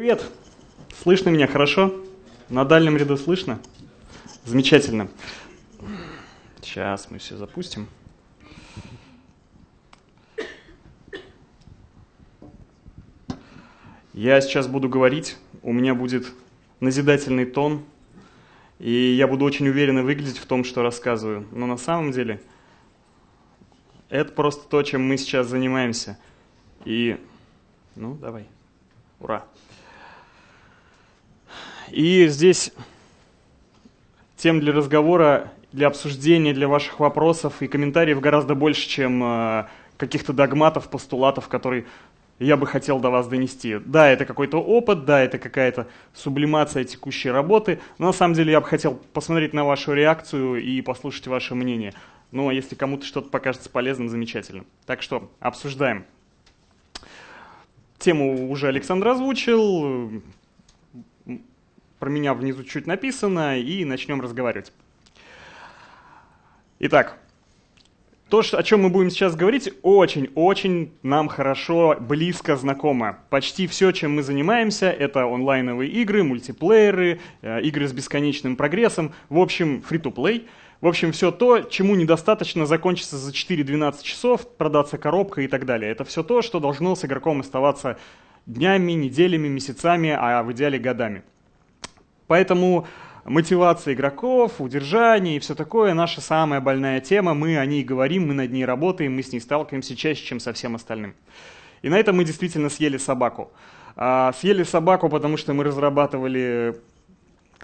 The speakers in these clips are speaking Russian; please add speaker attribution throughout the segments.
Speaker 1: Привет! Слышно меня хорошо? На дальнем ряду слышно? Замечательно. Сейчас мы все запустим. Я сейчас буду говорить, у меня будет назидательный тон, и я буду очень уверенно выглядеть в том, что рассказываю. Но на самом деле это просто то, чем мы сейчас занимаемся. И, ну, давай. Ура! И здесь тем для разговора, для обсуждения, для ваших вопросов и комментариев гораздо больше, чем э, каких-то догматов, постулатов, которые я бы хотел до вас донести. Да, это какой-то опыт, да, это какая-то сублимация текущей работы, но на самом деле я бы хотел посмотреть на вашу реакцию и послушать ваше мнение. Ну, а если кому-то что-то покажется полезным, замечательно. Так что, обсуждаем. Тему уже Александр озвучил, про меня внизу чуть написано, и начнем разговаривать. Итак, то, о чем мы будем сейчас говорить, очень-очень нам хорошо, близко знакомо. Почти все, чем мы занимаемся, это онлайновые игры, мультиплееры, э, игры с бесконечным прогрессом, в общем, free-to-play. В общем, все то, чему недостаточно закончиться за 4-12 часов, продаться коробка и так далее. Это все то, что должно с игроком оставаться днями, неделями, месяцами, а в идеале годами. Поэтому мотивация игроков, удержание и все такое – наша самая больная тема. Мы о ней говорим, мы над ней работаем, мы с ней сталкиваемся чаще, чем со всем остальным. И на этом мы действительно съели собаку. А, съели собаку, потому что мы разрабатывали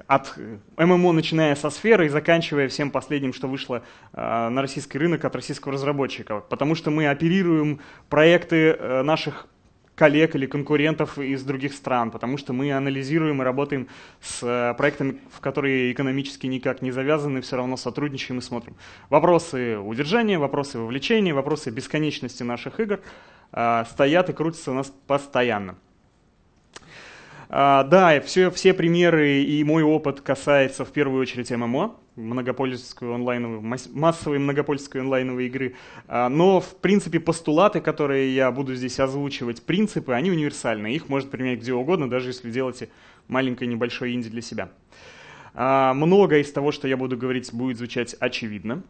Speaker 1: от ММО, начиная со сферы и заканчивая всем последним, что вышло э, на российский рынок от российского разработчика. Потому что мы оперируем проекты э, наших коллег или конкурентов из других стран, потому что мы анализируем и работаем с э, проектами, в которые экономически никак не завязаны, все равно сотрудничаем и смотрим. Вопросы удержания, вопросы вовлечения, вопросы бесконечности наших игр э, стоят и крутятся у нас постоянно. А, да, все, все примеры и мой опыт касается в первую очередь ММО, многопольской онлайновой, масс массовой многопольской онлайновой игры. А, но, в принципе, постулаты, которые я буду здесь озвучивать, принципы, они универсальны. Их можно применять где угодно, даже если делаете маленькое небольшое инди для себя. А, многое из того, что я буду говорить, будет звучать очевидно.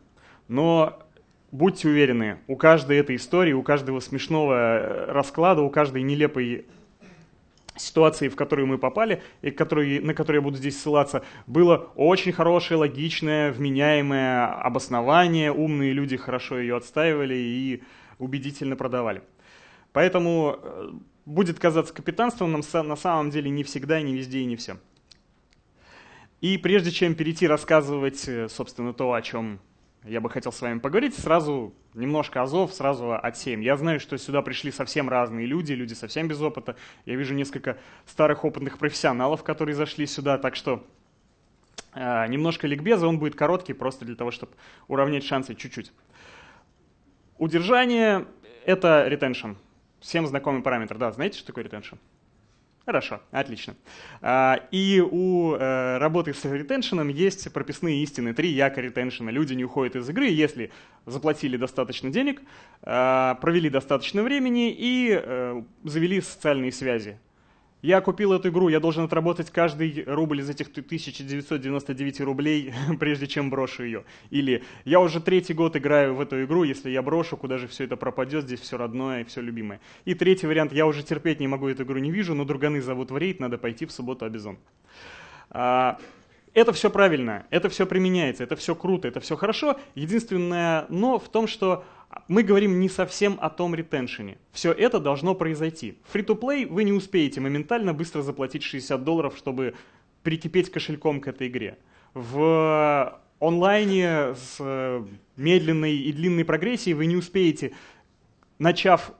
Speaker 1: Но будьте уверены, у каждой этой истории, у каждого смешного э, расклада, у каждой нелепой ситуации, в которую мы попали, и которые, на которые я буду здесь ссылаться, было очень хорошее, логичное, вменяемое обоснование. Умные люди хорошо ее отстаивали и убедительно продавали. Поэтому э, будет казаться капитанством, нам на самом деле не всегда, не везде и не всем. И прежде чем перейти рассказывать, э, собственно, то, о чем я бы хотел с вами поговорить. Сразу немножко азов, сразу отсеем. Я знаю, что сюда пришли совсем разные люди, люди совсем без опыта. Я вижу несколько старых опытных профессионалов, которые зашли сюда, так что э, немножко ликбеза, он будет короткий, просто для того, чтобы уравнять шансы чуть-чуть. Удержание — это ретеншн. Всем знакомый параметр, да, знаете, что такое ретеншн? Хорошо, отлично. А, и у э, работы с ретеншеном есть прописные истины, три яка ретеншена. Люди не уходят из игры, если заплатили достаточно денег, а, провели достаточно времени и э, завели социальные связи я купил эту игру, я должен отработать каждый рубль из этих 1999 рублей, прежде чем брошу ее. Или я уже третий год играю в эту игру, если я брошу, куда же все это пропадет, здесь все родное и все любимое. И третий вариант, я уже терпеть не могу эту игру, не вижу, но друганы зовут в рейд, надо пойти в субботу обезон. А, это все правильно, это все применяется, это все круто, это все хорошо. Единственное но в том, что мы говорим не совсем о том ретеншене. Все это должно произойти. В Free-to-play вы не успеете моментально быстро заплатить 60 долларов, чтобы прикипеть кошельком к этой игре. В онлайне с э, медленной и длинной прогрессией вы не успеете, начав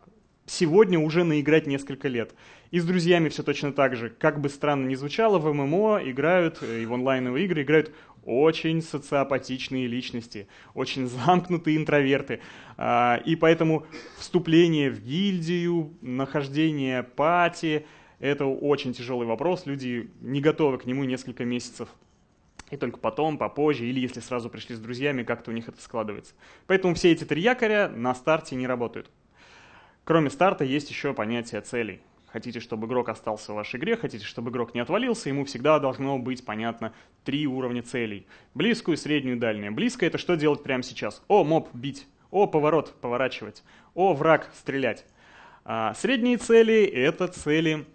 Speaker 1: сегодня, уже наиграть несколько лет. И с друзьями все точно так же. Как бы странно ни звучало, в ММО играют, э, и в онлайновые игры играют очень социопатичные личности, очень замкнутые интроверты. А, и поэтому вступление в гильдию, нахождение пати — это очень тяжелый вопрос. Люди не готовы к нему несколько месяцев. И только потом, попозже, или если сразу пришли с друзьями, как-то у них это складывается. Поэтому все эти три якоря на старте не работают. Кроме старта есть еще понятие целей — Хотите, чтобы игрок остался в вашей игре, хотите, чтобы игрок не отвалился, ему всегда должно быть, понятно, три уровня целей. Близкую, среднюю, дальнюю. Близко — это что делать прямо сейчас? О, моб бить. О, поворот поворачивать. О, враг стрелять. А средние цели — это цели,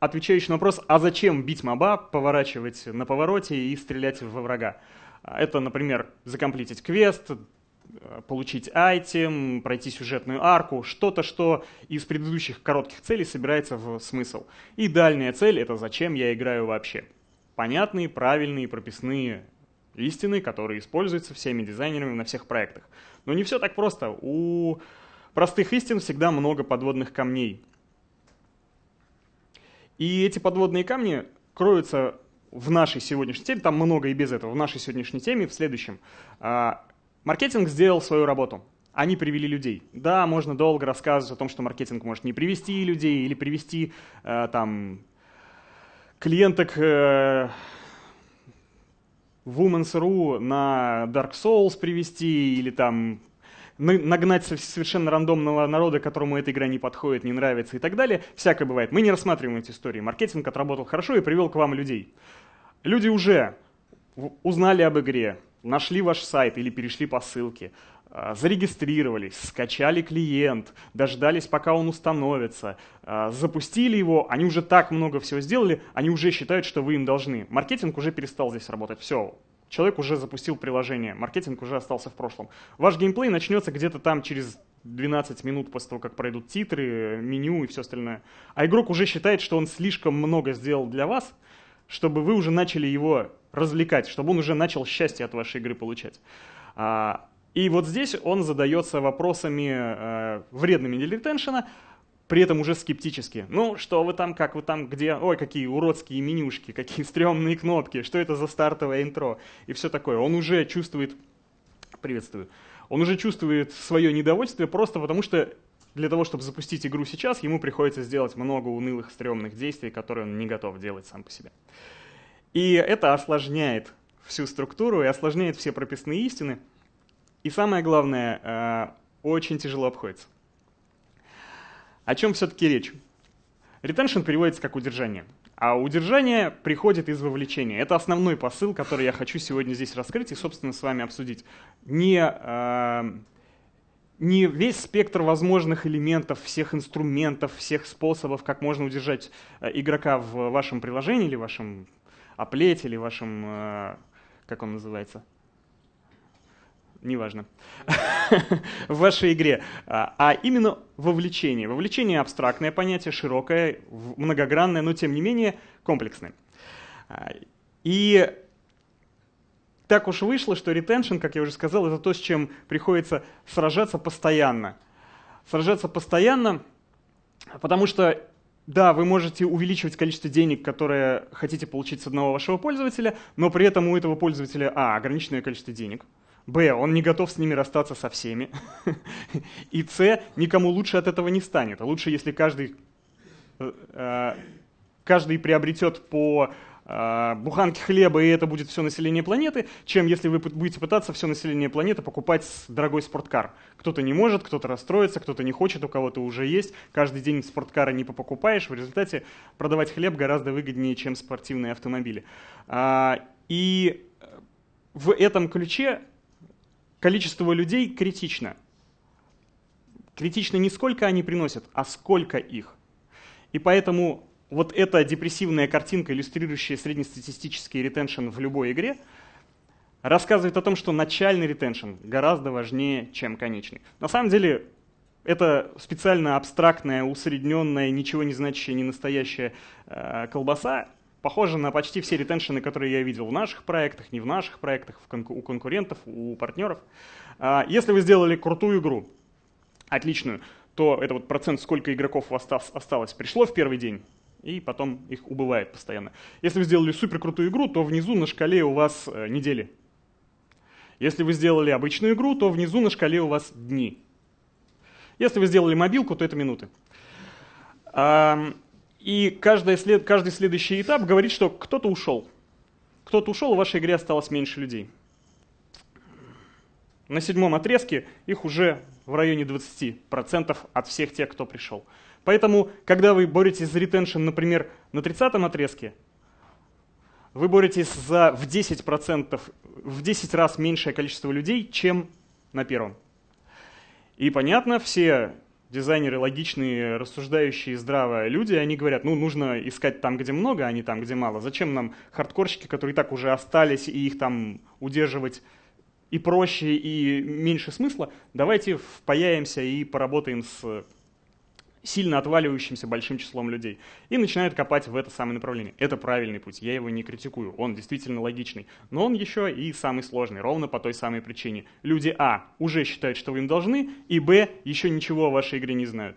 Speaker 1: отвечающие на вопрос, а зачем бить моба, поворачивать на повороте и стрелять во врага. А, это, например, закомплитить квест, Э, получить айтем, пройти сюжетную арку, что-то, что из предыдущих коротких целей собирается в смысл. И дальняя цель — это зачем я играю вообще. Понятные, правильные, прописные истины, которые используются всеми дизайнерами на всех проектах. Но не все так просто. У простых истин всегда много подводных камней. И эти подводные камни кроются в нашей сегодняшней теме, там много и без этого, в нашей сегодняшней теме, в следующем. А, Маркетинг сделал свою работу. Они привели людей. Да, можно долго рассказывать о том, что маркетинг может не привести людей или привести э, там клиенток э, Women's.ru на Dark Souls привести или там нагнать совершенно рандомного народа, которому эта игра не подходит, не нравится и так далее. Всякое бывает. Мы не рассматриваем эти истории. Маркетинг отработал хорошо и привел к вам людей. Люди уже узнали об игре, нашли ваш сайт или перешли по ссылке, а, зарегистрировались, скачали клиент, дождались, пока он установится, а, запустили его, они уже так много всего сделали, они уже считают, что вы им должны. Маркетинг уже перестал здесь работать, все, человек уже запустил приложение, маркетинг уже остался в прошлом. Ваш геймплей начнется где-то там через 12 минут после того, как пройдут титры, меню и все остальное. А игрок уже считает, что он слишком много сделал для вас, чтобы вы уже начали его развлекать, чтобы он уже начал счастье от вашей игры получать. А, и вот здесь он задается вопросами э, вредными для ретеншена, при этом уже скептически. Ну, что вы там, как вы там, где, ой, какие уродские менюшки, какие стрёмные кнопки, что это за стартовое интро и все такое. Он уже чувствует, приветствую, он уже чувствует свое недовольство просто потому, что для того, чтобы запустить игру сейчас, ему приходится сделать много унылых, стрёмных действий, которые он не готов делать сам по себе. И это осложняет всю структуру и осложняет все прописные истины. И самое главное, э, очень тяжело обходится. О чем все-таки речь? Ретеншн переводится как удержание. А удержание приходит из вовлечения. Это основной посыл, который я хочу сегодня здесь раскрыть и, собственно, с вами обсудить. Не, э, не весь спектр возможных элементов, всех инструментов, всех способов, как можно удержать э, игрока в вашем приложении или вашем оплете или вашем, э, как он называется, неважно, в вашей игре, а, а именно вовлечение. Вовлечение — абстрактное понятие, широкое, многогранное, но тем не менее комплексное. А, и так уж вышло, что ретеншн, как я уже сказал, это то, с чем приходится сражаться постоянно. Сражаться постоянно, потому что да, вы можете увеличивать количество денег, которое хотите получить с одного вашего пользователя, но при этом у этого пользователя, а, ограниченное количество денег, б, он не готов с ними расстаться со всеми, и с, никому лучше от этого не станет. А лучше, если каждый, э, э, каждый приобретет по а, буханки хлеба, и это будет все население планеты, чем если вы будете пытаться все население планеты покупать дорогой спорткар. Кто-то не может, кто-то расстроится, кто-то не хочет, у кого-то уже есть. Каждый день спорткара не покупаешь. В результате продавать хлеб гораздо выгоднее, чем спортивные автомобили. А, и э, в этом ключе количество людей критично. Критично не сколько они приносят, а сколько их. И поэтому вот эта депрессивная картинка, иллюстрирующая среднестатистический ретеншн в любой игре, рассказывает о том, что начальный ретеншн гораздо важнее, чем конечный. На самом деле, это специально абстрактная, усредненная, ничего не значащая, не настоящая э, колбаса, похожа на почти все ретеншены, которые я видел в наших проектах, не в наших проектах, в конку у конкурентов, у партнеров. Э, если вы сделали крутую игру, отличную, то это вот процент, сколько игроков у вас осталось, пришло в первый день, и потом их убывает постоянно. Если вы сделали суперкрутую игру, то внизу на шкале у вас э, недели. Если вы сделали обычную игру, то внизу на шкале у вас дни. Если вы сделали мобилку, то это минуты. И каждый, след, каждый следующий этап говорит, что кто-то ушел. Кто-то ушел, в вашей игре осталось меньше людей на седьмом отрезке их уже в районе 20% от всех тех, кто пришел. Поэтому, когда вы боретесь за ретеншн, например, на 30-м отрезке, вы боретесь за в 10%, в 10 раз меньшее количество людей, чем на первом. И понятно, все дизайнеры, логичные, рассуждающие здравые люди, они говорят, ну, нужно искать там, где много, а не там, где мало. Зачем нам хардкорщики, которые так уже остались, и их там удерживать и проще, и меньше смысла, давайте впаяемся и поработаем с сильно отваливающимся большим числом людей. И начинают копать в это самое направление. Это правильный путь, я его не критикую, он действительно логичный. Но он еще и самый сложный, ровно по той самой причине. Люди А уже считают, что вы им должны, и Б еще ничего о вашей игре не знают.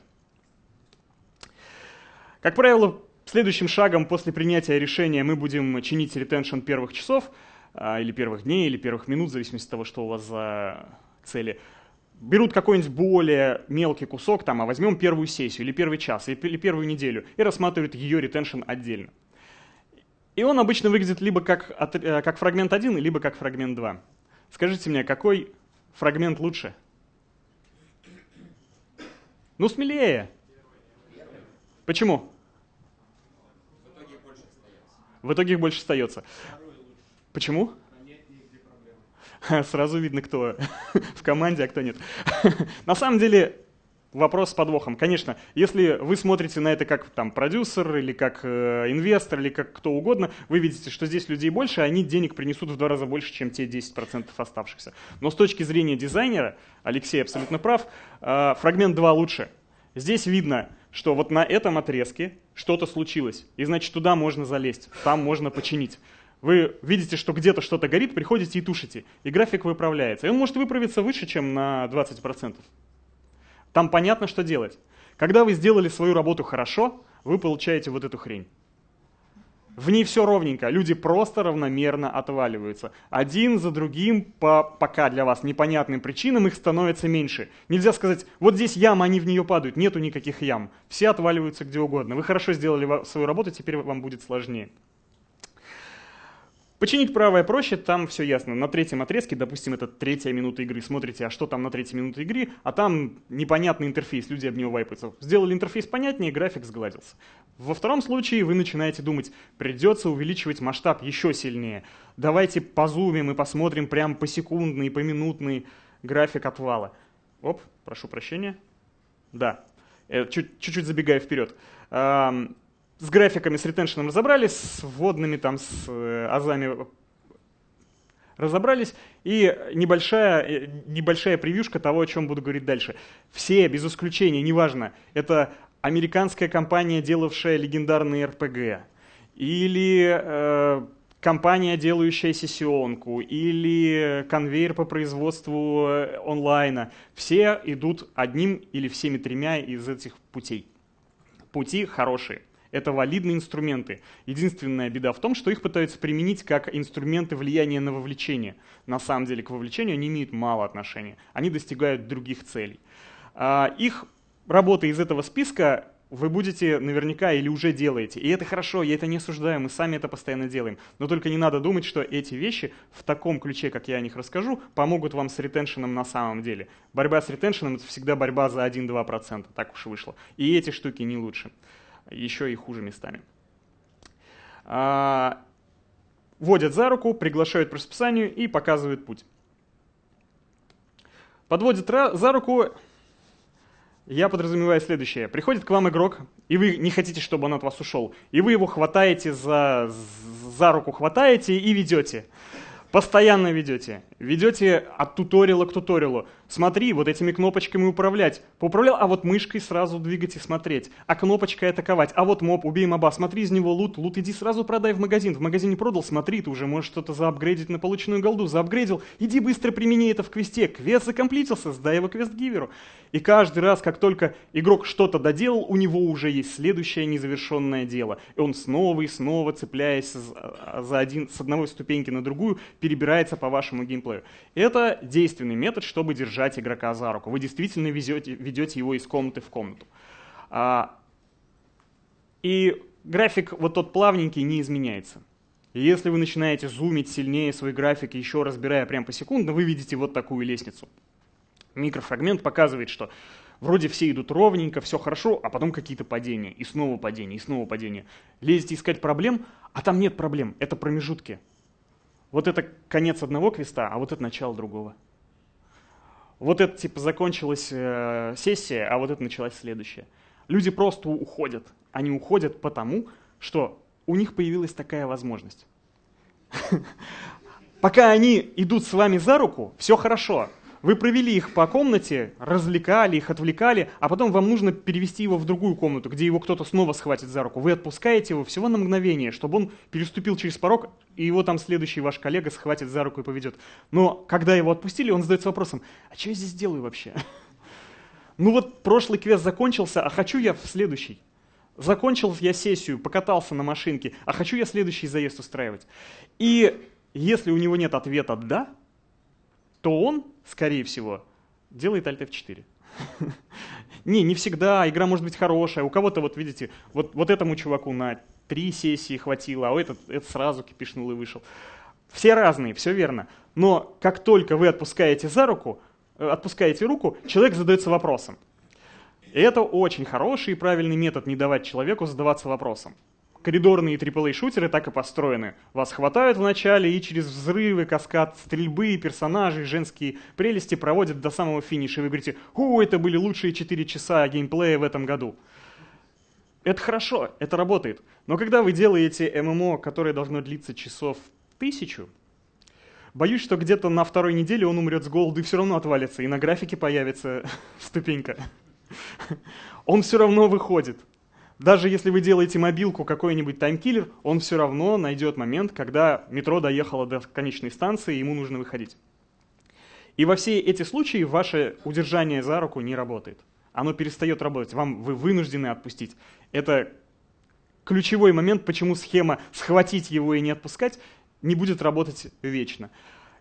Speaker 1: Как правило, следующим шагом после принятия решения мы будем чинить ретеншн первых часов – а, или первых дней, или первых минут, в зависимости от того, что у вас за цели. Берут какой-нибудь более мелкий кусок, там, а возьмем первую сессию, или первый час, или первую неделю, и рассматривают ее ретеншн отдельно. И он обычно выглядит либо как, э, как фрагмент 1, либо как фрагмент 2. Скажите мне, какой фрагмент лучше? Ну, смелее. Почему? В итоге их больше остается. Почему? Сразу видно, кто в команде, а кто нет. На самом деле, вопрос с подвохом. Конечно, если вы смотрите на это как там продюсер или как э, инвестор или как кто угодно, вы видите, что здесь людей больше, а они денег принесут в два раза больше, чем те 10% оставшихся. Но с точки зрения дизайнера, Алексей абсолютно прав, э, фрагмент 2 лучше. Здесь видно, что вот на этом отрезке что-то случилось, и значит туда можно залезть, там можно починить. Вы видите, что где-то что-то горит, приходите и тушите. И график выправляется. И он может выправиться выше, чем на 20%. Там понятно, что делать. Когда вы сделали свою работу хорошо, вы получаете вот эту хрень. В ней все ровненько, люди просто равномерно отваливаются. Один за другим, по пока для вас непонятным причинам, их становится меньше. Нельзя сказать, вот здесь яма, они в нее падают, нету никаких ям. Все отваливаются где угодно. Вы хорошо сделали свою работу, теперь вам будет сложнее. Починить правое проще, там все ясно. На третьем отрезке, допустим, это третья минута игры. Смотрите, а что там на третьей минуте игры, а там непонятный интерфейс, люди об него вайпаются. Сделали интерфейс понятнее, график сгладился. Во втором случае вы начинаете думать, придется увеличивать масштаб еще сильнее. Давайте позумим и посмотрим прям посекундный, минутный график отвала. Оп, прошу прощения. Да, э, чуть-чуть забегая вперед с графиками, с ретеншеном разобрались, с вводными там, с э, азами разобрались. И небольшая, э, небольшая превьюшка того, о чем буду говорить дальше. Все, без исключения, неважно, это американская компания, делавшая легендарные РПГ, или э, компания, делающая сессионку, или конвейер по производству э, онлайна. Все идут одним или всеми тремя из этих путей. Пути хорошие. Это валидные инструменты. Единственная беда в том, что их пытаются применить как инструменты влияния на вовлечение. На самом деле к вовлечению они имеют мало отношения. Они достигают других целей. А, их работы из этого списка вы будете наверняка или уже делаете. И это хорошо, я это не осуждаю, мы сами это постоянно делаем. Но только не надо думать, что эти вещи в таком ключе, как я о них расскажу, помогут вам с ретеншеном на самом деле. Борьба с ретеншеном — это всегда борьба за 1-2%, так уж вышло. И эти штуки не лучше еще и хуже местами. А, водят за руку, приглашают по расписанию и показывают путь. Подводят за руку, я подразумеваю следующее. Приходит к вам игрок, и вы не хотите, чтобы он от вас ушел, и вы его хватаете за, за руку, хватаете и ведете. Постоянно ведете. Ведете от туторила к туторилу. Смотри, вот этими кнопочками управлять. Поуправлял, а вот мышкой сразу двигать и смотреть. А кнопочкой атаковать. А вот моб, убей моба, смотри из него лут. Лут иди сразу продай в магазин. В магазине продал, смотри, ты уже можешь что-то заапгрейдить на полученную голду. Заапгрейдил, иди быстро примени это в квесте. Квест закомплитился, сдай его квест-гиверу. И каждый раз, как только игрок что-то доделал, у него уже есть следующее незавершенное дело. И он снова и снова, цепляясь а, за один, с одной ступеньки на другую, перебирается по вашему геймплею. Это действенный метод, чтобы держать держать игрока за руку. Вы действительно везете, ведете его из комнаты в комнату. А, и график вот тот плавненький не изменяется. если вы начинаете зумить сильнее свой график, еще разбирая прям по секундам, вы видите вот такую лестницу. Микрофрагмент показывает, что вроде все идут ровненько, все хорошо, а потом какие-то падения, и снова падения, и снова падения. Лезете искать проблем, а там нет проблем, это промежутки. Вот это конец одного квеста, а вот это начало другого. Вот это типа закончилась э, сессия, а вот это началась следующая. Люди просто уходят. Они уходят потому, что у них появилась такая возможность. Пока они идут с вами за руку, все хорошо. Вы провели их по комнате, развлекали их, отвлекали, а потом вам нужно перевести его в другую комнату, где его кто-то снова схватит за руку. Вы отпускаете его всего на мгновение, чтобы он переступил через порог, и его там следующий ваш коллега схватит за руку и поведет. Но когда его отпустили, он задается вопросом, а что я здесь делаю вообще? Ну вот прошлый квест закончился, а хочу я в следующий. Закончил я сессию, покатался на машинке, а хочу я следующий заезд устраивать. И если у него нет ответа «да», то он скорее всего, делает Alt F4. не, не всегда, игра может быть хорошая. У кого-то, вот видите, вот, вот этому чуваку на три сессии хватило, а у этот, этот сразу кипишнул и вышел. Все разные, все верно. Но как только вы отпускаете за руку, э, отпускаете руку, человек задается вопросом. И это очень хороший и правильный метод не давать человеку задаваться вопросом коридорные AAA-шутеры так и построены. Вас хватают вначале и через взрывы, каскад стрельбы, персонажей, женские прелести проводят до самого финиша. И вы говорите, о, это были лучшие 4 часа геймплея в этом году. Это хорошо, это работает. Но когда вы делаете ММО, которое должно длиться часов тысячу, боюсь, что где-то на второй неделе он умрет с голоду и все равно отвалится, и на графике появится ступенька. Он все равно выходит даже если вы делаете мобилку какой-нибудь таймкиллер, он все равно найдет момент, когда метро доехало до конечной станции, и ему нужно выходить. И во все эти случаи ваше удержание за руку не работает. Оно перестает работать, вам вы вынуждены отпустить. Это ключевой момент, почему схема схватить его и не отпускать не будет работать вечно.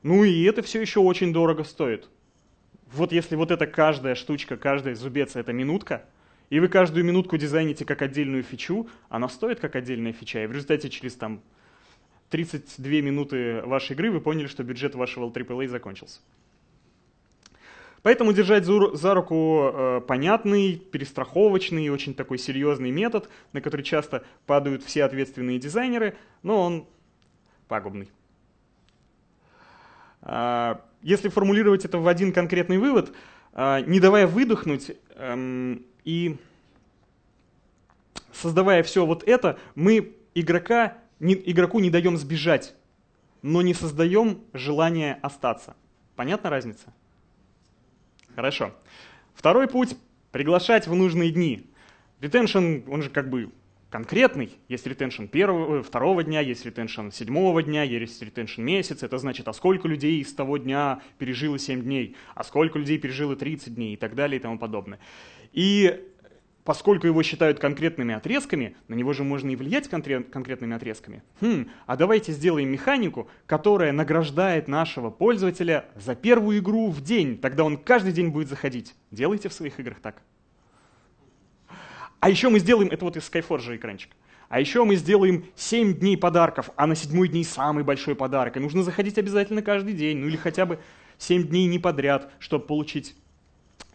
Speaker 1: Ну и это все еще очень дорого стоит. Вот если вот эта каждая штучка, каждый зубец — это минутка — и вы каждую минутку дизайните как отдельную фичу, она стоит как отдельная фича, и в результате через там 32 минуты вашей игры вы поняли, что бюджет вашего AAA а закончился. Поэтому держать за руку э, понятный, перестраховочный, очень такой серьезный метод, на который часто падают все ответственные дизайнеры, но он пагубный. А, если формулировать это в один конкретный вывод, а, не давая выдохнуть, эм, и создавая все вот это, мы игрока, не, игроку не даем сбежать, но не создаем желание остаться. Понятна разница? Хорошо. Второй путь — приглашать в нужные дни. Ретеншн, он же как бы конкретный. Есть ретеншн первого, э, второго дня, есть ретеншн седьмого дня, есть ретеншн месяца. Это значит, а сколько людей из того дня пережило 7 дней, а сколько людей пережило 30 дней и так далее и тому подобное. И поскольку его считают конкретными отрезками, на него же можно и влиять конкретными отрезками. Хм, а давайте сделаем механику, которая награждает нашего пользователя за первую игру в день. Тогда он каждый день будет заходить. Делайте в своих играх так. А еще мы сделаем, это вот из Skyforge экранчик. А еще мы сделаем 7 дней подарков, а на седьмой день самый большой подарок. И нужно заходить обязательно каждый день, ну или хотя бы 7 дней не подряд, чтобы получить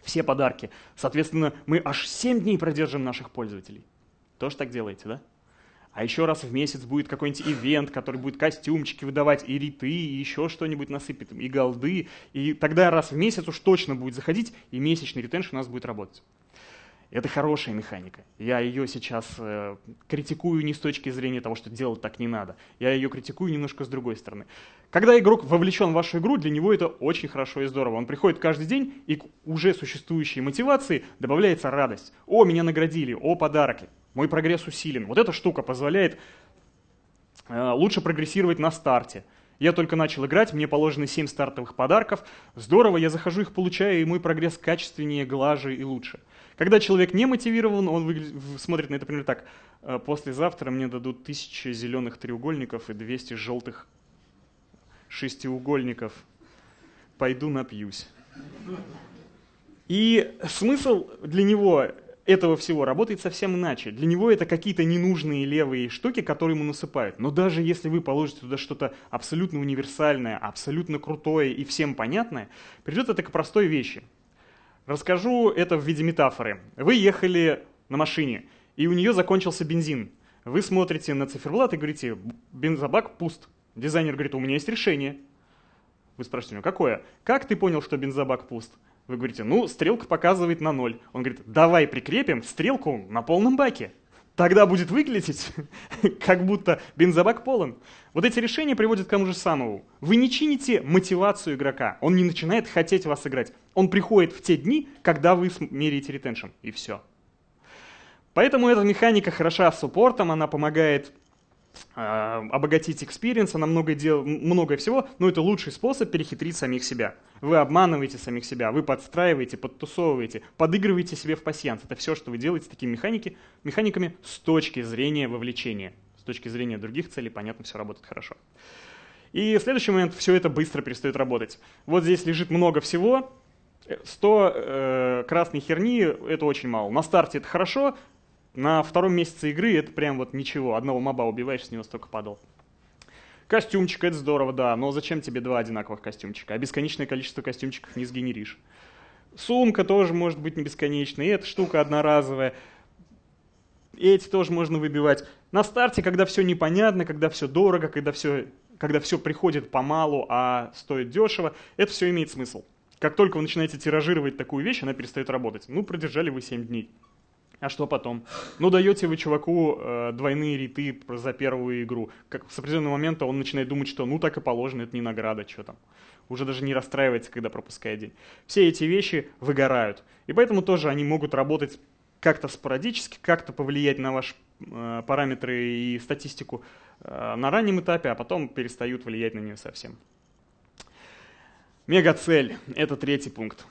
Speaker 1: все подарки. Соответственно, мы аж 7 дней продержим наших пользователей. Тоже так делаете, да? А еще раз в месяц будет какой-нибудь ивент, который будет костюмчики выдавать, и риты, и еще что-нибудь насыпет, и голды. И тогда раз в месяц уж точно будет заходить, и месячный ретенш у нас будет работать. Это хорошая механика. Я ее сейчас э, критикую не с точки зрения того, что делать так не надо. Я ее критикую немножко с другой стороны. Когда игрок вовлечен в вашу игру, для него это очень хорошо и здорово. Он приходит каждый день, и к уже существующей мотивации добавляется радость. О, меня наградили, о, подарки, мой прогресс усилен. Вот эта штука позволяет э, лучше прогрессировать на старте. Я только начал играть, мне положены 7 стартовых подарков. Здорово, я захожу их получаю, и мой прогресс качественнее, глаже и лучше. Когда человек не мотивирован, он выглядит, смотрит на это примерно так. «Э, Послезавтра мне дадут тысячи зеленых треугольников и 200 желтых шестиугольников. Пойду напьюсь. И смысл для него этого всего работает совсем иначе. Для него это какие-то ненужные левые штуки, которые ему насыпают. Но даже если вы положите туда что-то абсолютно универсальное, абсолютно крутое и всем понятное, придет это к простой вещи. Расскажу это в виде метафоры. Вы ехали на машине, и у нее закончился бензин. Вы смотрите на циферблат и говорите, бензобак пуст. Дизайнер говорит, у меня есть решение. Вы спрашиваете, ну какое? Как ты понял, что бензобак пуст? Вы говорите, ну, стрелка показывает на ноль. Он говорит, давай прикрепим стрелку на полном баке тогда будет выглядеть, как будто бензобак полон. Вот эти решения приводят к тому же самому. Вы не чините мотивацию игрока. Он не начинает хотеть вас играть. Он приходит в те дни, когда вы меряете ретеншн. И все. Поэтому эта механика хороша с суппортом, она помогает Э, обогатить экспириенс, она много дел, многое всего, но это лучший способ перехитрить самих себя. Вы обманываете самих себя, вы подстраиваете, подтусовываете, подыгрываете себе в пассианс. Это все, что вы делаете с такими механики, механиками с точки зрения вовлечения. С точки зрения других целей, понятно, все работает хорошо. И в следующий момент все это быстро перестает работать. Вот здесь лежит много всего, 100 э, э, красной херни — это очень мало. На старте это хорошо, на втором месяце игры это прям вот ничего. Одного моба убиваешь, с него столько падал. Костюмчик, это здорово, да, но зачем тебе два одинаковых костюмчика? А бесконечное количество костюмчиков не сгенеришь. Сумка тоже может быть не бесконечной, и эта штука одноразовая. Эти тоже можно выбивать. На старте, когда все непонятно, когда все дорого, когда все, когда все приходит помалу, а стоит дешево, это все имеет смысл. Как только вы начинаете тиражировать такую вещь, она перестает работать. Ну, продержали вы 7 дней. А что потом? Ну, даете вы чуваку э, двойные риты за первую игру. Как с определенного момента он начинает думать, что ну так и положено, это не награда, что там. Уже даже не расстраивается, когда пропускает день. Все эти вещи выгорают. И поэтому тоже они могут работать как-то спорадически, как-то повлиять на ваши э, параметры и статистику э, на раннем этапе, а потом перестают влиять на нее совсем. Мегацель – это третий пункт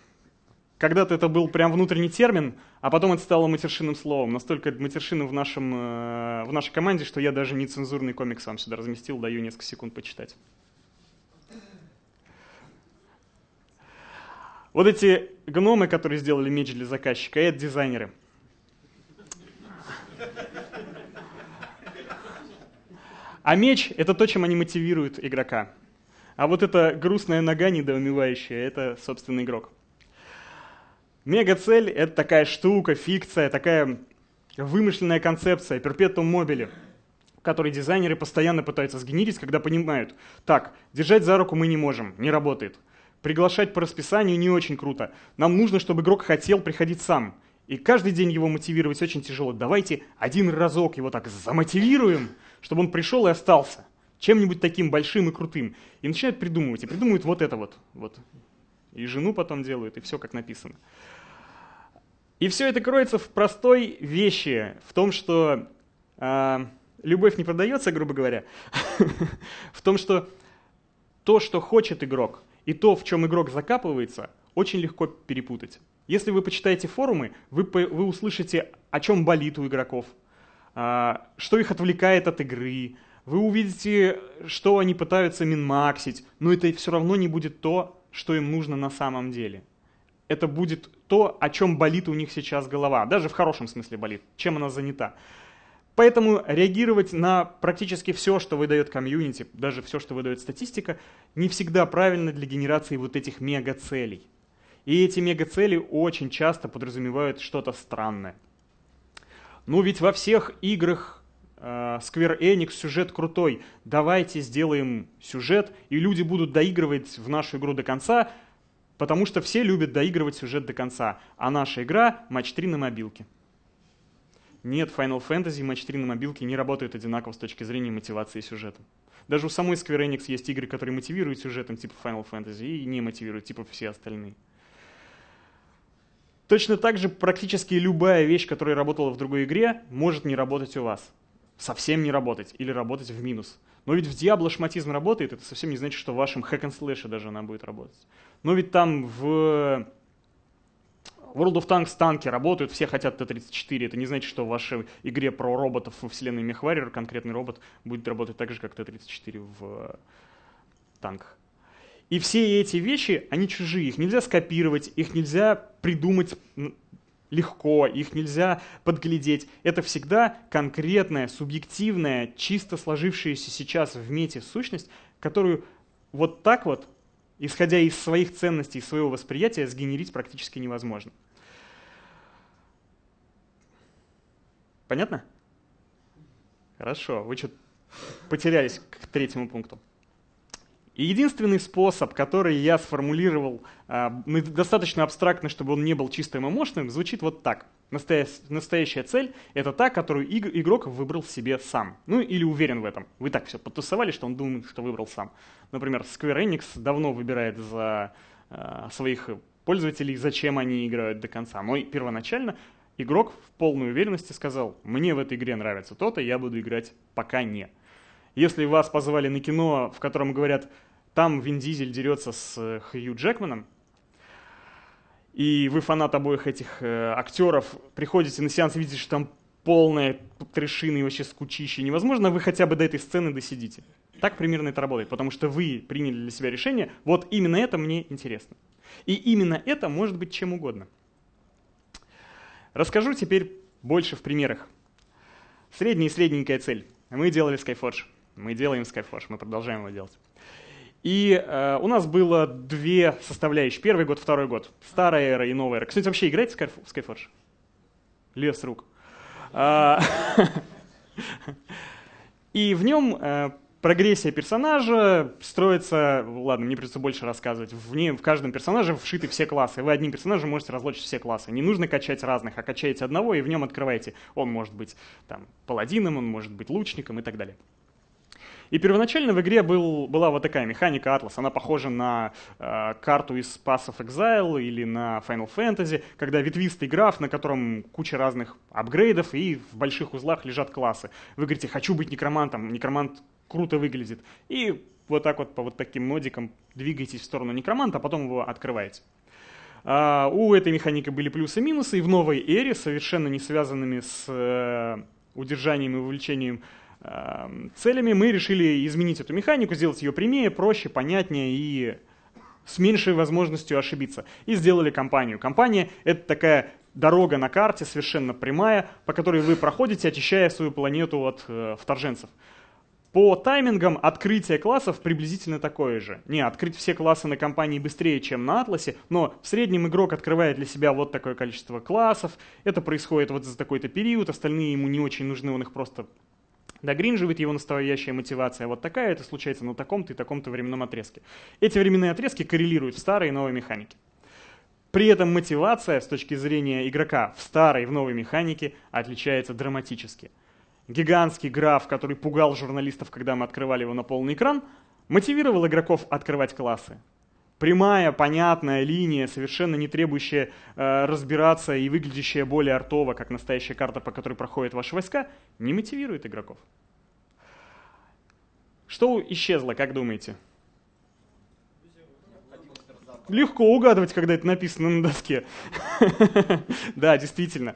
Speaker 1: когда-то это был прям внутренний термин, а потом это стало матершинным словом. Настолько матершином в, нашем, э, в нашей команде, что я даже нецензурный комик сам сюда разместил, даю несколько секунд почитать. Вот эти гномы, которые сделали меч для заказчика, это дизайнеры. А меч — это то, чем они мотивируют игрока. А вот эта грустная нога недоумевающая — это, собственно, игрок. Мега-цель — это такая штука, фикция, такая вымышленная концепция, перпетум мобили, который дизайнеры постоянно пытаются сгенерить, когда понимают, так, держать за руку мы не можем, не работает. Приглашать по расписанию не очень круто. Нам нужно, чтобы игрок хотел приходить сам. И каждый день его мотивировать очень тяжело. Давайте один разок его так замотивируем, чтобы он пришел и остался. Чем-нибудь таким большим и крутым. И начинают придумывать. И придумывают вот это вот. вот. И жену потом делают, и все как написано. И все это кроется в простой вещи, в том, что э, любовь не продается, грубо говоря, в том, что то, что хочет игрок, и то, в чем игрок закапывается, очень легко перепутать. Если вы почитаете форумы, вы, вы услышите, о чем болит у игроков, э, что их отвлекает от игры, вы увидите, что они пытаются минмаксить, но это все равно не будет то, что им нужно на самом деле. Это будет то, о чем болит у них сейчас голова, даже в хорошем смысле болит, чем она занята. Поэтому реагировать на практически все, что выдает комьюнити, даже все, что выдает статистика, не всегда правильно для генерации вот этих мегацелей. И эти мегацели очень часто подразумевают что-то странное. Ну ведь во всех играх Э, Square Enix, сюжет крутой, давайте сделаем сюжет, и люди будут доигрывать в нашу игру до конца, потому что все любят доигрывать сюжет до конца. А наша игра — матч 3 на мобилке. Нет, Final Fantasy матч 3 на мобилке не работают одинаково с точки зрения мотивации сюжета. Даже у самой Square Enix есть игры, которые мотивируют сюжетом типа Final Fantasy и не мотивируют типа все остальные. Точно так же практически любая вещь, которая работала в другой игре, может не работать у вас совсем не работать или работать в минус. Но ведь в Diablo шматизм работает, это совсем не значит, что в вашем хэк слэше даже она будет работать. Но ведь там в World of Tanks танки работают, все хотят Т-34. Это не значит, что в вашей игре про роботов во вселенной Мехварьер конкретный робот будет работать так же, как Т-34 в э, танках. И все эти вещи, они чужие, их нельзя скопировать, их нельзя придумать легко, их нельзя подглядеть. Это всегда конкретная, субъективная, чисто сложившаяся сейчас в мете сущность, которую вот так вот, исходя из своих ценностей, из своего восприятия, сгенерить практически невозможно. Понятно? Хорошо, вы что, потерялись к третьему пункту. И единственный способ, который я сформулировал, а, достаточно абстрактно, чтобы он не был чисто ММОшным, звучит вот так. Настоящая цель — это та, которую игрок выбрал себе сам. Ну или уверен в этом. Вы так все подтусовали, что он думает, что выбрал сам. Например, Square Enix давно выбирает за а, своих пользователей, зачем они играют до конца. Но первоначально игрок в полной уверенности сказал, мне в этой игре нравится то-то, я буду играть пока не. Если вас позвали на кино, в котором говорят, там Вин Дизель дерется с э, Хью Джекманом, и вы фанат обоих этих э, актеров, приходите на сеанс, видите, что там полная трешина и вообще скучище. Невозможно, вы хотя бы до этой сцены досидите. Так примерно это работает, потому что вы приняли для себя решение, вот именно это мне интересно. И именно это может быть чем угодно. Расскажу теперь больше в примерах. Средняя и средненькая цель. Мы делали Skyforge. Мы делаем Skyforge, мы продолжаем его делать. И э, у нас было две составляющие. Первый год, второй год. Старая эра и новая эра. Кстати, вообще играете в Skyforge? Лес рук. А, и в нем э, прогрессия персонажа строится, ладно, мне придется больше рассказывать, в, ней, в каждом персонаже вшиты все классы. Вы одним персонажем можете разлочить все классы. Не нужно качать разных, а качаете одного и в нем открываете. Он может быть там паладином, он может быть лучником и так далее. И первоначально в игре был, была вот такая механика Атлас. Она похожа на э, карту из Pass of Exile или на Final Fantasy, когда ветвистый граф, на котором куча разных апгрейдов, и в больших узлах лежат классы. Вы говорите, хочу быть некромантом, некромант круто выглядит. И вот так вот по вот таким нодикам двигаетесь в сторону некроманта, а потом его открываете. Uh, у этой механики были плюсы и минусы, и в новой эре, совершенно не связанными с uh, удержанием и увлечением Эм, целями, мы решили изменить эту механику, сделать ее прямее, проще, понятнее и с меньшей возможностью ошибиться. И сделали компанию. Компания — это такая дорога на карте, совершенно прямая, по которой вы проходите, очищая свою планету от э, вторженцев. По таймингам открытие классов приблизительно такое же. Не, открыть все классы на компании быстрее, чем на Атласе, но в среднем игрок открывает для себя вот такое количество классов, это происходит вот за такой-то период, остальные ему не очень нужны, он их просто Догринживает его настоящая мотивация. Вот такая это случается на таком-то и таком-то временном отрезке. Эти временные отрезки коррелируют в старой и новой механике. При этом мотивация с точки зрения игрока в старой и в новой механике отличается драматически. Гигантский граф, который пугал журналистов, когда мы открывали его на полный экран, мотивировал игроков открывать классы прямая, понятная линия, совершенно не требующая э, разбираться и выглядящая более артово, как настоящая карта, по которой проходят ваши войска, не мотивирует игроков. Что исчезло, как думаете? Легко угадывать, когда это написано на доске. Да, действительно.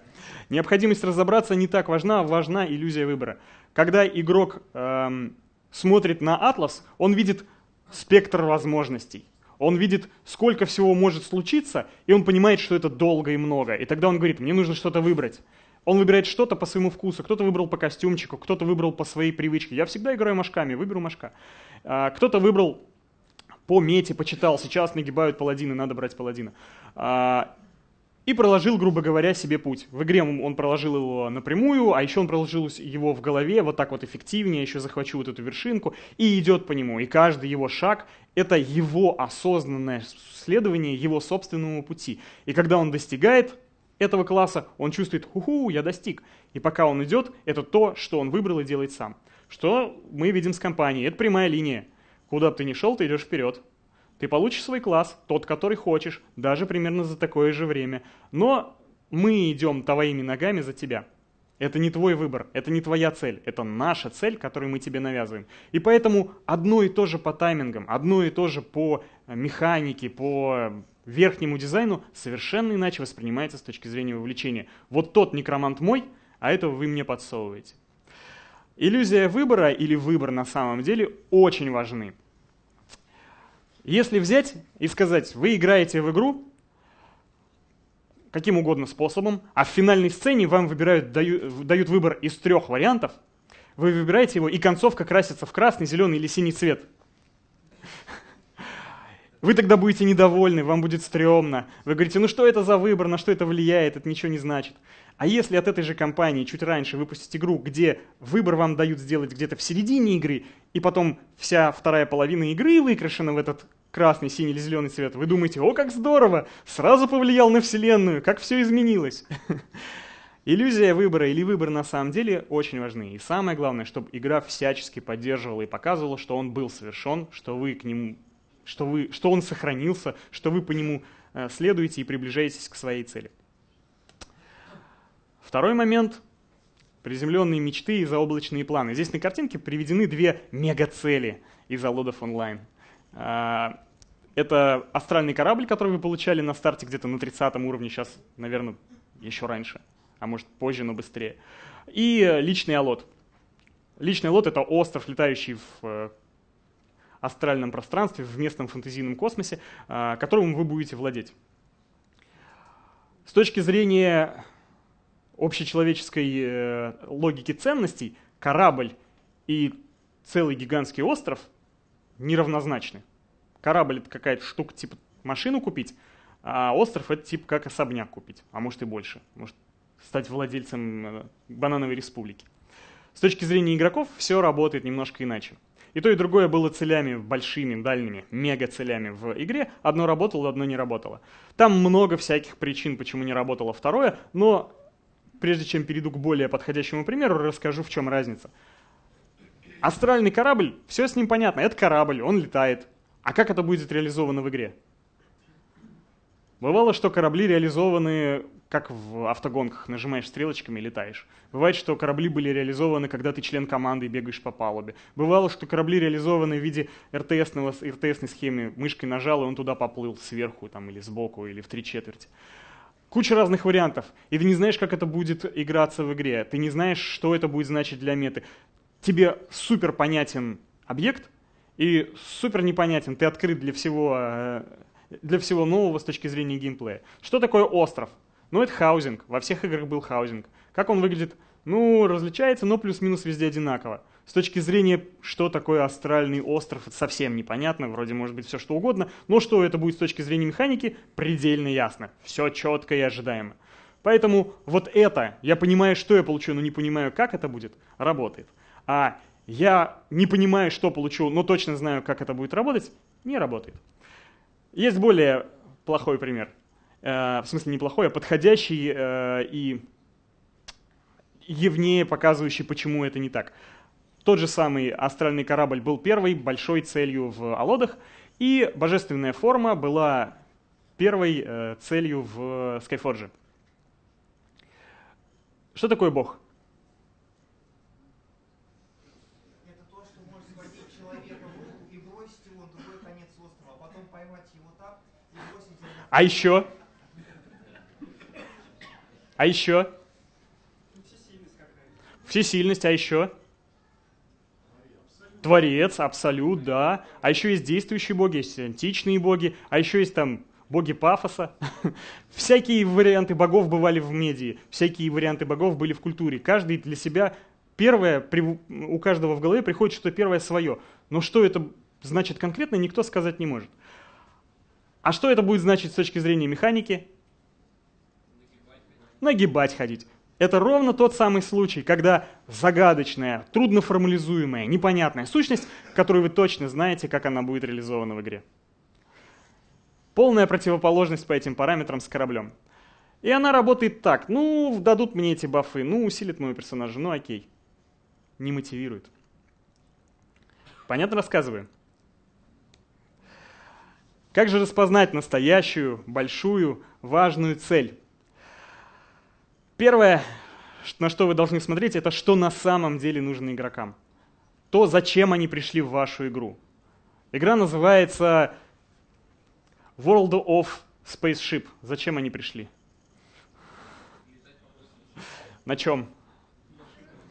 Speaker 1: Необходимость разобраться не так важна, важна иллюзия выбора. Когда игрок эм, смотрит на атлас, он видит спектр возможностей. Он видит, сколько всего может случиться, и он понимает, что это долго и много. И тогда он говорит, мне нужно что-то выбрать. Он выбирает что-то по своему вкусу. Кто-то выбрал по костюмчику, кто-то выбрал по своей привычке. Я всегда играю мошками, выберу мошка. А, кто-то выбрал по мете, почитал, сейчас нагибают паладины, надо брать паладина. А, и проложил, грубо говоря, себе путь. В игре он проложил его напрямую, а еще он проложил его в голове, вот так вот эффективнее, еще захвачу вот эту вершинку, и идет по нему. И каждый его шаг — это его осознанное следование его собственному пути. И когда он достигает этого класса, он чувствует «ху-ху, я достиг». И пока он идет, это то, что он выбрал и делает сам. Что мы видим с компанией. Это прямая линия. Куда бы ты ни шел, ты идешь вперед. Ты получишь свой класс, тот, который хочешь, даже примерно за такое же время. Но мы идем твоими ногами за тебя. Это не твой выбор, это не твоя цель, это наша цель, которую мы тебе навязываем. И поэтому одно и то же по таймингам, одно и то же по э, механике, по э, верхнему дизайну совершенно иначе воспринимается с точки зрения вовлечения. Вот тот некромант мой, а этого вы мне подсовываете. Иллюзия выбора или выбор на самом деле очень важны. Если взять и сказать, вы играете в игру каким угодно способом, а в финальной сцене вам выбирают, дают, дают выбор из трех вариантов, вы выбираете его, и концовка красится в красный, зеленый или синий цвет – вы тогда будете недовольны, вам будет стрёмно. Вы говорите, ну что это за выбор, на что это влияет, это ничего не значит. А если от этой же компании чуть раньше выпустить игру, где выбор вам дают сделать где-то в середине игры, и потом вся вторая половина игры выкрашена в этот красный, синий или зеленый цвет, вы думаете, о, как здорово, сразу повлиял на вселенную, как все изменилось. Иллюзия выбора или выбор на самом деле очень важны. И самое главное, чтобы игра всячески поддерживала и показывала, что он был совершен, что вы к нему что, вы, что он сохранился, что вы по нему э, следуете и приближаетесь к своей цели. Второй момент – приземленные мечты и заоблачные планы. Здесь на картинке приведены две мегацели из Алодов онлайн. А, это астральный корабль, который вы получали на старте где-то на 30 уровне, сейчас, наверное, еще раньше, а может позже, но быстрее. И э, личный Алод. Личный лот это остров, летающий в э, астральном пространстве, в местном фантазийном космосе, а, которым вы будете владеть. С точки зрения общечеловеческой э, логики ценностей, корабль и целый гигантский остров неравнозначны. Корабль — это какая-то штука типа машину купить, а остров — это типа как особняк купить, а может и больше. Может стать владельцем э, банановой республики. С точки зрения игроков все работает немножко иначе. И то, и другое было целями большими, дальними, мега целями в игре. Одно работало, одно не работало. Там много всяких причин, почему не работало второе, но прежде чем перейду к более подходящему примеру, расскажу, в чем разница. Астральный корабль, все с ним понятно. Это корабль, он летает. А как это будет реализовано в игре? Бывало, что корабли реализованы как в автогонках, нажимаешь стрелочками и летаешь. Бывает, что корабли были реализованы, когда ты член команды и бегаешь по палубе. Бывало, что корабли реализованы в виде РТС-ной схемы. Мышкой нажал, и он туда поплыл сверху там, или сбоку, или в три четверти. Куча разных вариантов. И ты не знаешь, как это будет играться в игре. Ты не знаешь, что это будет значить для меты. Тебе супер понятен объект, и супер непонятен. Ты открыт для всего, э, для всего нового с точки зрения геймплея. Что такое остров? Но ну, это хаузинг. Во всех играх был хаузинг. Как он выглядит? Ну, различается, но плюс-минус везде одинаково. С точки зрения, что такое астральный остров, это совсем непонятно, вроде может быть все что угодно, но что это будет с точки зрения механики, предельно ясно. Все четко и ожидаемо. Поэтому вот это, я понимаю, что я получу, но не понимаю, как это будет, работает. А я не понимаю, что получу, но точно знаю, как это будет работать, не работает. Есть более плохой пример. Э, в смысле неплохой, а подходящий э, и явнее показывающий, почему это не так. Тот же самый астральный корабль был первой большой целью в Алодах, и божественная форма была первой э, целью в Скайфорже. Что такое Бог? А, а еще? А еще? Всесильность, а еще? Творец, абсолют, да. А еще есть действующие боги, есть античные боги, а еще есть там боги пафоса. всякие варианты богов бывали в медии, всякие варианты богов были в культуре. Каждый для себя первое, у каждого в голове приходит что-то первое свое. Но что это значит конкретно, никто сказать не может. А что это будет значить с точки зрения механики? нагибать ходить. Это ровно тот самый случай, когда загадочная, трудно формализуемая, непонятная сущность, которую вы точно знаете, как она будет реализована в игре. Полная противоположность по этим параметрам с кораблем. И она работает так. Ну, дадут мне эти бафы, ну, усилит моего персонажа, ну окей. Не мотивирует. Понятно рассказываю? Как же распознать настоящую, большую, важную цель? Первое, на что вы должны смотреть, это что на самом деле нужно игрокам. То, зачем они пришли в вашу игру. Игра называется World of Spaceship. Зачем они пришли? На чем?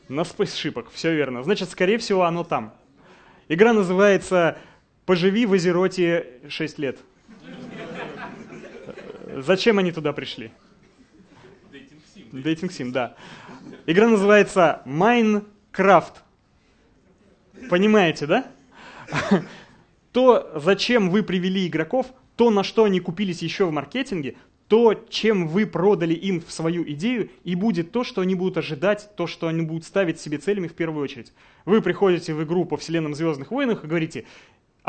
Speaker 1: На спейсшипах, все верно. Значит, скорее всего, оно там. Игра называется «Поживи в Азероте 6 лет». Зачем они туда пришли? Dating Sim, да. Игра называется Minecraft. Понимаете, да? То, зачем вы привели игроков, то, на что они купились еще в маркетинге, то, чем вы продали им в свою идею, и будет то, что они будут ожидать, то, что они будут ставить себе целями в первую очередь. Вы приходите в игру по вселенным Звездных войнах и говорите,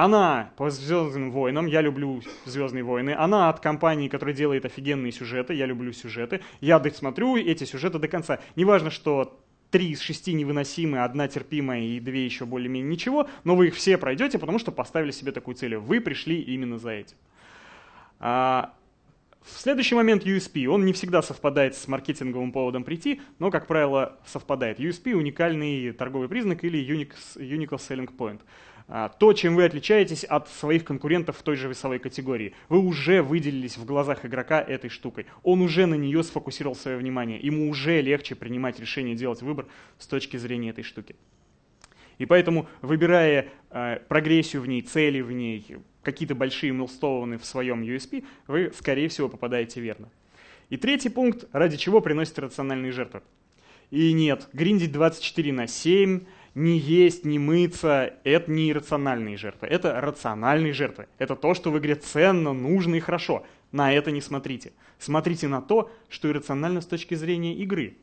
Speaker 1: она по Звездным войнам, я люблю Звездные войны. Она от компании, которая делает офигенные сюжеты, я люблю сюжеты. Я досмотрю эти сюжеты до конца. Неважно, что три из шести невыносимые, одна терпимая и две еще более-менее ничего, но вы их все пройдете, потому что поставили себе такую цель. Вы пришли именно за этим. А, в следующий момент USP. Он не всегда совпадает с маркетинговым поводом прийти, но, как правило, совпадает. USP — уникальный торговый признак или unique, unique Selling Point. А, то, чем вы отличаетесь от своих конкурентов в той же весовой категории. Вы уже выделились в глазах игрока этой штукой. Он уже на нее сфокусировал свое внимание. Ему уже легче принимать решение, делать выбор с точки зрения этой штуки. И поэтому, выбирая э, прогрессию в ней, цели в ней, какие-то большие милстоуны в своем USP, вы, скорее всего, попадаете верно. И третий пункт, ради чего приносят рациональные жертвы. И нет, гриндить 24 на 7, не есть, не мыться, это не иррациональные жертвы, это рациональные жертвы. Это то, что в игре ценно, нужно и хорошо. На это не смотрите. Смотрите на то, что иррационально с точки зрения игры.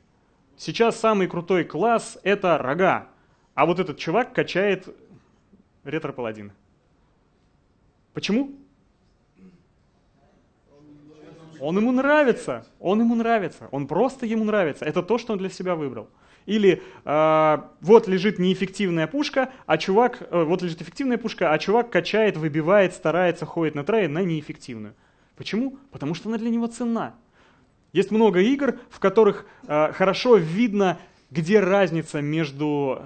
Speaker 1: Сейчас самый крутой класс — это рога. А вот этот чувак качает ретро-паладина. Почему? Он ему нравится. Он ему нравится. Он просто ему нравится. Это то, что он для себя выбрал. Или э, вот лежит неэффективная пушка, а чувак, э, вот лежит эффективная пушка, а чувак качает, выбивает, старается, ходит на трое на неэффективную. Почему? Потому что она для него цена. Есть много игр, в которых э, хорошо видно, где разница между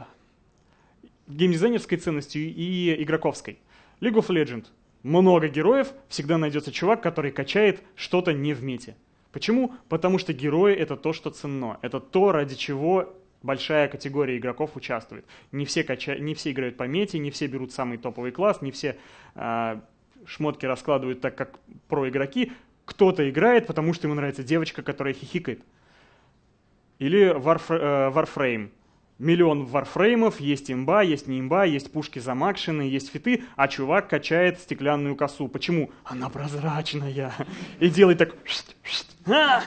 Speaker 1: геймдизайнерской ценностью и игроковской. League of Legends. Много героев, всегда найдется чувак, который качает что-то не в мете. Почему? Потому что герои — это то, что ценно. Это то, ради чего большая категория игроков участвует. Не все, кача... не все играют по мете, не все берут самый топовый класс, не все э, шмотки раскладывают так, как про игроки. Кто-то играет, потому что ему нравится девочка, которая хихикает. Или Warf... э, Warframe. Миллион варфреймов, есть имба, есть не имба, есть пушки замакшены, есть фиты, а чувак качает стеклянную косу. Почему? Она прозрачная. И делает так... А!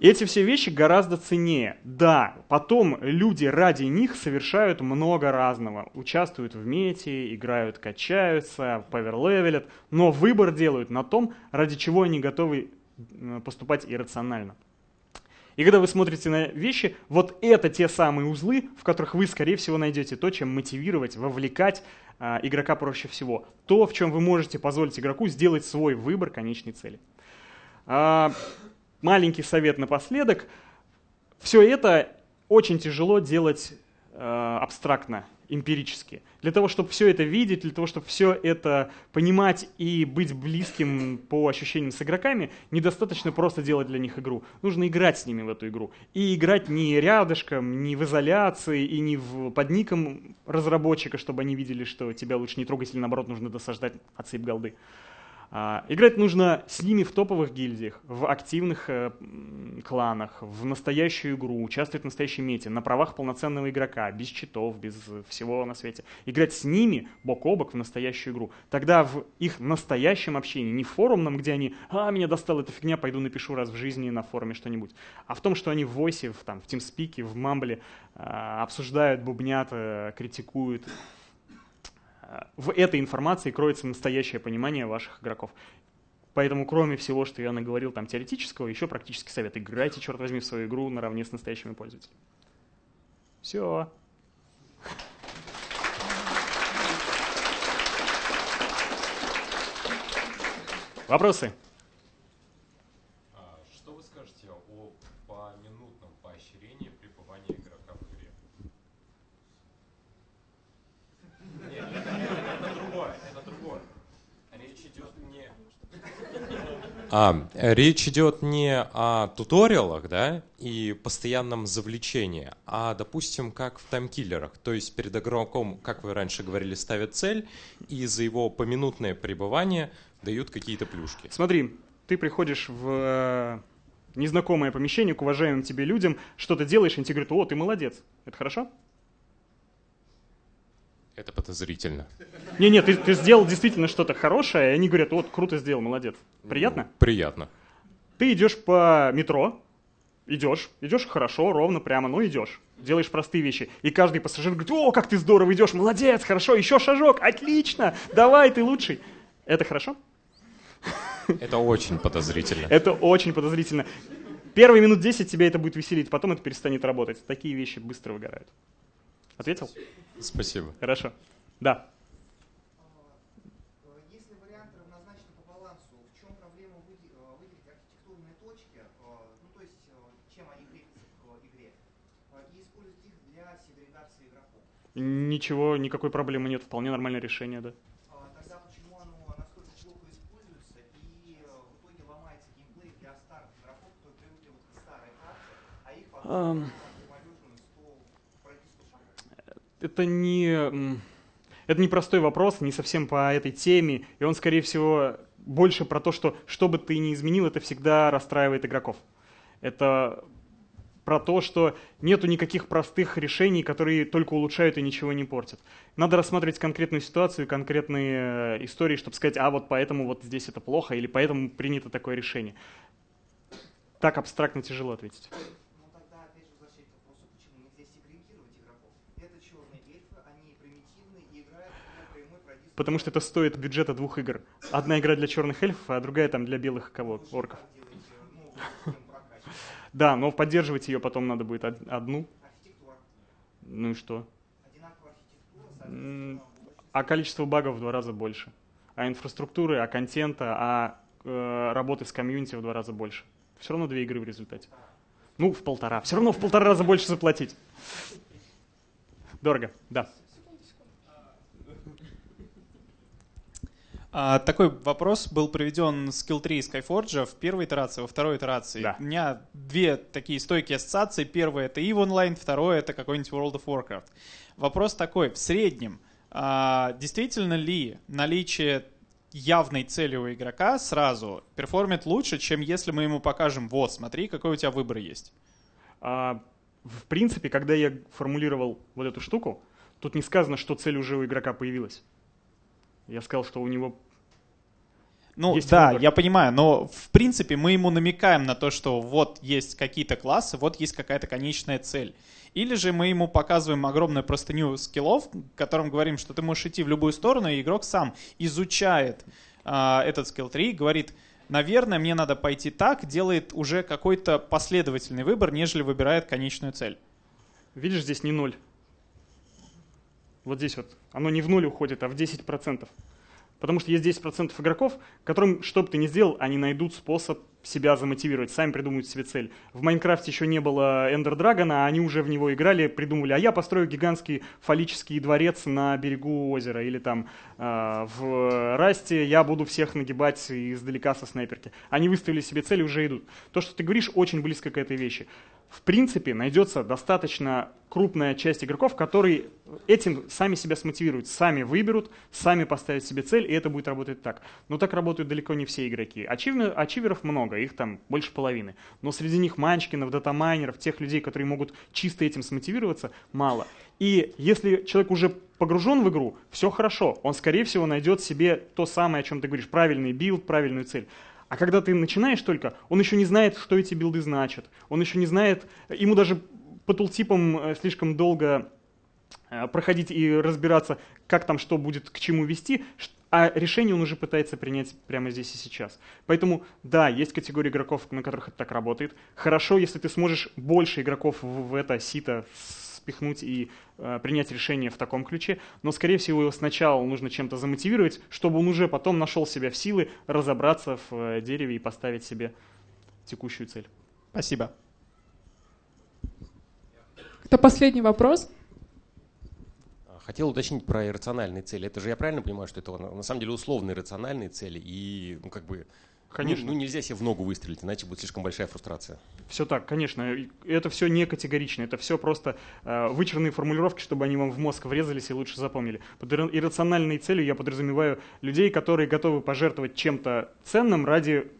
Speaker 1: Эти все вещи гораздо ценнее. Да, потом люди ради них совершают много разного. Участвуют в мете, играют, качаются, поверлевелят, но выбор делают на том, ради чего они готовы поступать иррационально. И когда вы смотрите на вещи, вот это те самые узлы, в которых вы, скорее всего, найдете то, чем мотивировать, вовлекать э, игрока проще всего. То, в чем вы можете позволить игроку сделать свой выбор конечной цели. А, маленький совет напоследок. Все это очень тяжело делать э, абстрактно, эмпирически. Для того, чтобы все это видеть, для того, чтобы все это понимать и быть близким по ощущениям с игроками, недостаточно просто делать для них игру. Нужно играть с ними в эту игру. И играть не рядышком, не в изоляции и не в, под ником разработчика, чтобы они видели, что тебя лучше не трогать или наоборот нужно досаждать от сейп голды. А, играть нужно с ними в топовых гильдиях, в активных э, кланах, в настоящую игру, участвовать в настоящей мете, на правах полноценного игрока, без читов, без всего на свете. Играть с ними бок о бок в настоящую игру. Тогда в их настоящем общении, не в форумном, где они «А, меня достала эта фигня, пойду напишу раз в жизни на форуме что-нибудь», а в том, что они в Войсе, в, там, в Тимспике, в Мамбле э, обсуждают, бубнят, э, критикуют, в этой информации кроется настоящее понимание ваших игроков. Поэтому, кроме всего, что я наговорил там теоретического, еще практический совет. Играйте, черт возьми, в свою игру наравне с настоящими пользователями. Все. Вопросы? А, речь идет не о туториалах, да, и постоянном завлечении, а, допустим, как в таймкиллерах. То есть перед игроком, как вы раньше говорили, ставят цель, и за его поминутное пребывание дают какие-то плюшки. Смотри, ты приходишь в э, незнакомое помещение к уважаемым тебе людям, что-то делаешь, и они тебе говорят, о, ты молодец. Это хорошо? Это подозрительно. Не, нет, ты, ты сделал действительно что-то хорошее, и они говорят, вот, круто сделал, молодец. Приятно? Ну, приятно. Ты идешь по метро, идешь, идешь хорошо, ровно, прямо, ну идешь. Делаешь простые вещи. И каждый пассажир говорит, о, как ты здорово идешь, молодец, хорошо, еще шажок, отлично, давай, ты лучший. Это хорошо? Это очень подозрительно. Это очень подозрительно. Первые минут 10 тебя это будет веселить, потом это перестанет работать. Такие вещи быстро выгорают. Ответил? Спасибо. Хорошо. Да. А, э, Если вариант равнозначно по балансу, в чем проблема выделить э, архитектурные точки, а, ну то есть э, чем они крепятся к игре, а, и использовать их для сегрегации игроков? Ничего, никакой проблемы нет, вполне нормальное решение, да. Um это не... Это непростой вопрос, не совсем по этой теме, и он, скорее всего, больше про то, что что бы ты ни изменил, это всегда расстраивает игроков. Это про то, что нету никаких простых решений, которые только улучшают и ничего не портят. Надо рассматривать конкретную ситуацию, конкретные э, истории, чтобы сказать, а вот поэтому вот здесь это плохо, или поэтому принято такое решение. Так абстрактно тяжело ответить. потому что это стоит бюджета двух игр. Одна игра для черных эльфов, а другая там для белых кого? Орков. Да, но поддерживать ее потом надо будет одну. Ну и что? А количество багов в два раза больше. А инфраструктуры, а контента, а э, работы с комьюнити в два раза больше. Все равно две игры в результате. Ну, в полтора. Все равно в полтора раза больше заплатить. Дорого, да. А, такой вопрос был приведен Skill 3 Skyforge в первой итерации, во второй итерации. Да. У меня две такие стойкие ассоциации. Первое — это EVE Online, второе — это какой-нибудь World of Warcraft. Вопрос такой, в среднем, а, действительно ли наличие явной цели у игрока сразу перформит лучше, чем если мы ему покажем, вот, смотри, какой у тебя выбор есть? А, в принципе, когда я формулировал вот эту штуку, тут не сказано, что цель уже у игрока появилась. Я сказал, что у него ну есть да, выбор. я понимаю, но в принципе мы ему намекаем на то, что вот есть какие-то классы, вот есть какая-то конечная цель. Или же мы ему показываем огромную простыню скиллов, которым говорим, что ты можешь идти в любую сторону, и игрок сам изучает э, этот скилл 3 и говорит, наверное, мне надо пойти так, делает уже какой-то последовательный выбор, нежели выбирает конечную цель. Видишь, здесь не ноль вот здесь вот, оно не в ноль уходит, а в 10%. Потому что есть 10% игроков, которым, что бы ты ни сделал, они найдут способ себя замотивировать, сами придумают себе цель. В Майнкрафте еще не было Эндер Драгона, а они уже в него играли, придумали, а я построю гигантский фаллический дворец на берегу озера, или там э, в Расте я буду всех нагибать издалека со снайперки. Они выставили себе цель и уже идут. То, что ты говоришь, очень близко к этой вещи в принципе, найдется достаточно крупная часть игроков, которые этим сами себя смотивируют, сами выберут, сами поставят себе цель, и это будет работать так. Но так работают далеко не все игроки. Ачивер, ачиверов много, их там больше половины. Но среди них манчкинов, датамайнеров, тех людей, которые могут чисто этим смотивироваться, мало. И если человек уже погружен в игру, все хорошо. Он, скорее всего, найдет себе то самое, о чем ты говоришь, правильный билд, правильную цель. А когда ты начинаешь только, он еще не знает, что эти билды значат. Он еще не знает, ему даже по тултипам э, слишком долго э, проходить и разбираться, как там что будет к чему вести, а решение он уже пытается принять прямо здесь и сейчас. Поэтому, да, есть категории игроков, на которых это так работает. Хорошо, если ты сможешь больше игроков в это сито впихнуть и э, принять решение в таком ключе, но, скорее всего, его сначала нужно чем-то замотивировать, чтобы он уже потом нашел себя в силы разобраться в э, дереве и поставить себе текущую цель. Спасибо. Это последний вопрос. Хотел уточнить про иррациональные цели. Это же я правильно понимаю, что это на самом деле условные рациональные цели и ну, как бы Конечно. Ну, ну нельзя себе в ногу выстрелить, иначе будет слишком большая фрустрация. Все так, конечно. Это все не категорично, это все просто э, вычурные формулировки, чтобы они вам в мозг врезались и лучше запомнили. Под иррациональной целью я подразумеваю людей, которые готовы пожертвовать чем-то ценным ради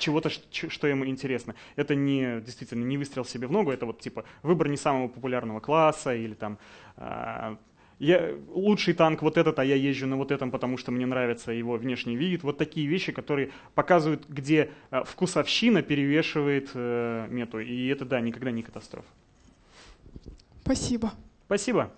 Speaker 1: чего-то, что ему интересно. Это не действительно не выстрел себе в ногу, это вот типа выбор не самого популярного класса или там а, я, лучший танк вот этот, а я езжу на вот этом, потому что мне нравится его внешний вид. Вот такие вещи, которые показывают, где э, вкусовщина перевешивает э, мету. И это, да, никогда не катастрофа. Спасибо. Спасибо.